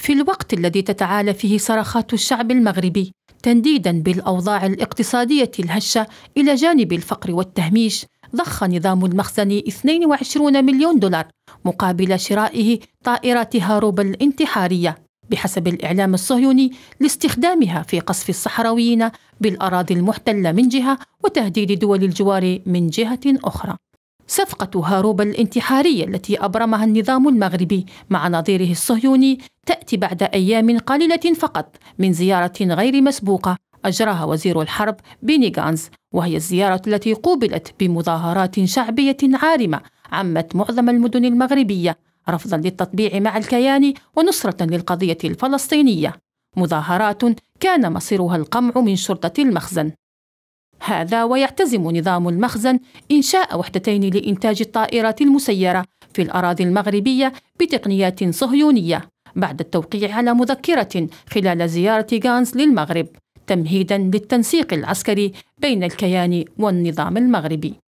في الوقت الذي تتعالى فيه صرخات الشعب المغربي تنديدا بالاوضاع الاقتصاديه الهشه الى جانب الفقر والتهميش ضخ نظام المخزن 22 مليون دولار مقابل شرائه طائرات هاروب الانتحاريه بحسب الاعلام الصهيوني لاستخدامها في قصف الصحراويين بالاراضي المحتله من جهه وتهديد دول الجوار من جهه اخرى صفقة هاروب الانتحارية التي أبرمها النظام المغربي مع نظيره الصهيوني تأتي بعد أيام قليلة فقط من زيارة غير مسبوقة أجراها وزير الحرب بيني غانز وهي الزيارة التي قوبلت بمظاهرات شعبية عارمة عمت معظم المدن المغربية رفضا للتطبيع مع الكيان ونصرة للقضية الفلسطينية مظاهرات كان مصيرها القمع من شرطة المخزن هذا ويعتزم نظام المخزن إنشاء وحدتين لإنتاج الطائرات المسيرة في الأراضي المغربية بتقنيات صهيونية بعد التوقيع على مذكرة خلال زيارة غانز للمغرب تمهيدا للتنسيق العسكري بين الكيان والنظام المغربي